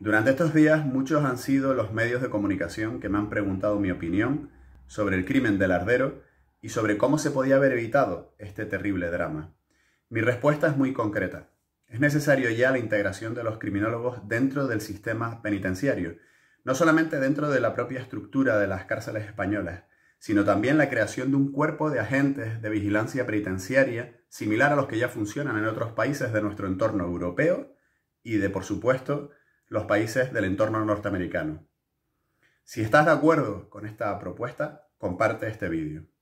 Durante estos días muchos han sido los medios de comunicación que me han preguntado mi opinión sobre el crimen del ardero y sobre cómo se podía haber evitado este terrible drama. Mi respuesta es muy concreta. Es necesario ya la integración de los criminólogos dentro del sistema penitenciario, no solamente dentro de la propia estructura de las cárceles españolas, sino también la creación de un cuerpo de agentes de vigilancia penitenciaria similar a los que ya funcionan en otros países de nuestro entorno europeo y de, por supuesto, los países del entorno norteamericano. Si estás de acuerdo con esta propuesta, comparte este vídeo.